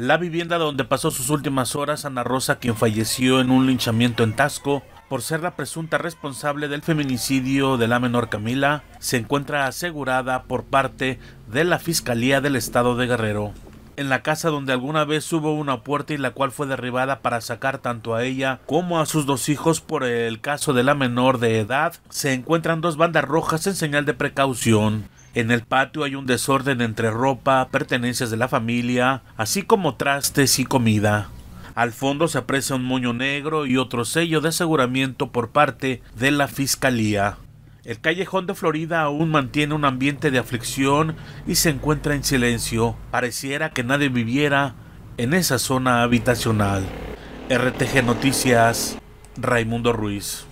La vivienda donde pasó sus últimas horas Ana Rosa, quien falleció en un linchamiento en Tasco por ser la presunta responsable del feminicidio de la menor Camila, se encuentra asegurada por parte de la Fiscalía del Estado de Guerrero. En la casa donde alguna vez hubo una puerta y la cual fue derribada para sacar tanto a ella como a sus dos hijos por el caso de la menor de edad, se encuentran dos bandas rojas en señal de precaución. En el patio hay un desorden entre ropa, pertenencias de la familia, así como trastes y comida. Al fondo se aprecia un moño negro y otro sello de aseguramiento por parte de la Fiscalía. El callejón de Florida aún mantiene un ambiente de aflicción y se encuentra en silencio. Pareciera que nadie viviera en esa zona habitacional. RTG Noticias, Raimundo Ruiz.